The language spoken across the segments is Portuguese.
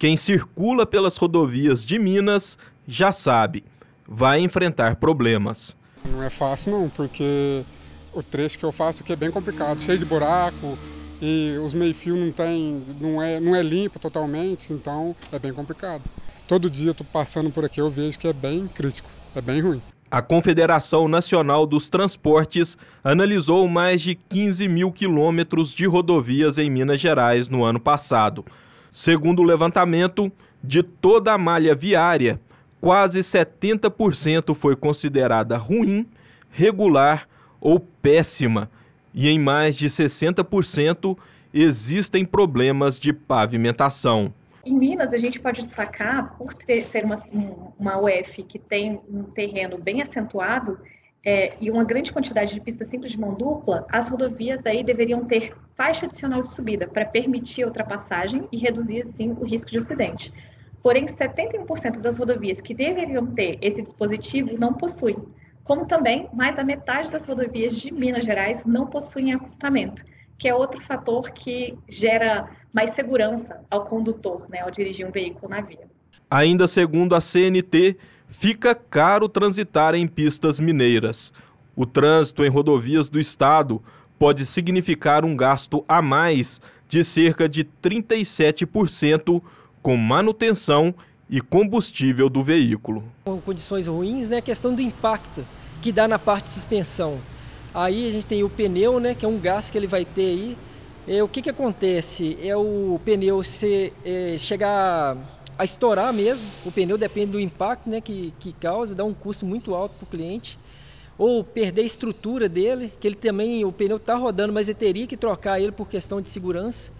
Quem circula pelas rodovias de Minas já sabe, vai enfrentar problemas. Não é fácil não, porque o trecho que eu faço aqui é bem complicado, cheio de buraco e os meio-fio não tem, não é, não é limpo totalmente, então é bem complicado. Todo dia eu tô passando por aqui, eu vejo que é bem crítico, é bem ruim. A Confederação Nacional dos Transportes analisou mais de 15 mil quilômetros de rodovias em Minas Gerais no ano passado. Segundo o levantamento, de toda a malha viária, quase 70% foi considerada ruim, regular ou péssima, e em mais de 60% existem problemas de pavimentação. Em Minas, a gente pode destacar, por ter, ser uma, uma UF que tem um terreno bem acentuado, é, e uma grande quantidade de pistas simples de mão dupla, as rodovias daí deveriam ter faixa adicional de subida para permitir a ultrapassagem e reduzir, assim, o risco de acidente. Porém, 71% das rodovias que deveriam ter esse dispositivo não possuem, como também mais da metade das rodovias de Minas Gerais não possuem acostamento, que é outro fator que gera mais segurança ao condutor, né, ao dirigir um veículo na via. Ainda segundo a CNT, fica caro transitar em pistas mineiras. O trânsito em rodovias do estado pode significar um gasto a mais de cerca de 37% com manutenção e combustível do veículo. Com condições ruins, né, a questão do impacto que dá na parte de suspensão. Aí a gente tem o pneu, né, que é um gasto que ele vai ter aí. E, é, o que, que acontece? É o pneu se, é, chegar a estourar mesmo. O pneu depende do impacto né, que, que causa, dá um custo muito alto para o cliente. Ou perder a estrutura dele, que ele também, o pneu está rodando, mas ele teria que trocar ele por questão de segurança.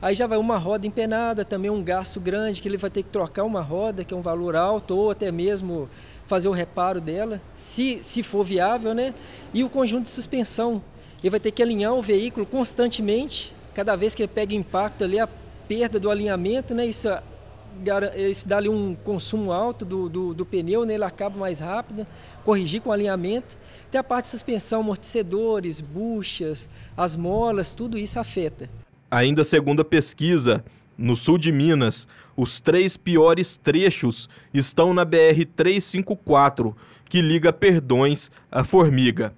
Aí já vai uma roda empenada, também um gasto grande, que ele vai ter que trocar uma roda, que é um valor alto, ou até mesmo fazer o reparo dela, se, se for viável, né? E o conjunto de suspensão. Ele vai ter que alinhar o veículo constantemente, cada vez que ele pega impacto ali, a perda do alinhamento, né? Isso esse eh, dá ali um consumo alto do, do, do, pneu, né? ele acaba mais rápido, corrigir com alinhamento. Tem a parte de suspensão, amortecedores, buchas, as molas, tudo isso afeta. Ainda segundo a pesquisa, no sul de Minas, os três piores trechos estão na BR-354, que liga Perdões a Formiga.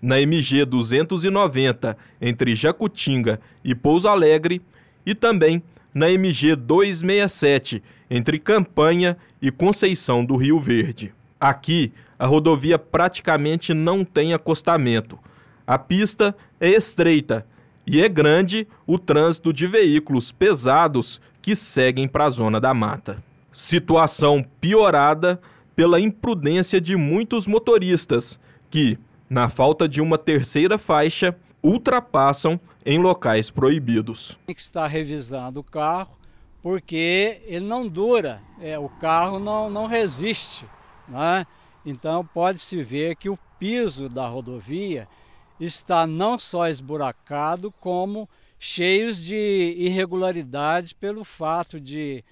Na MG 290, entre Jacutinga e Pouso Alegre, e também na MG 267, entre Campanha e Conceição do Rio Verde. Aqui, a rodovia praticamente não tem acostamento. A pista é estreita e é grande o trânsito de veículos pesados que seguem para a zona da mata. Situação piorada pela imprudência de muitos motoristas que, na falta de uma terceira faixa, ultrapassam em locais proibidos. Tem que estar revisando o carro porque ele não dura, é, o carro não, não resiste. Né? Então pode-se ver que o piso da rodovia está não só esburacado, como cheios de irregularidades pelo fato de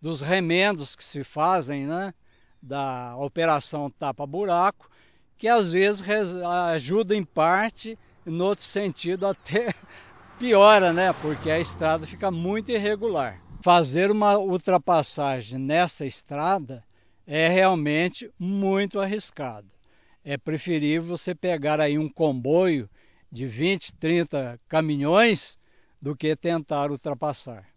dos remendos que se fazem né, da operação tapa-buraco, que às vezes ajuda em parte no outro sentido até piora, né? Porque a estrada fica muito irregular. Fazer uma ultrapassagem nessa estrada é realmente muito arriscado. É preferível você pegar aí um comboio de 20, 30 caminhões do que tentar ultrapassar.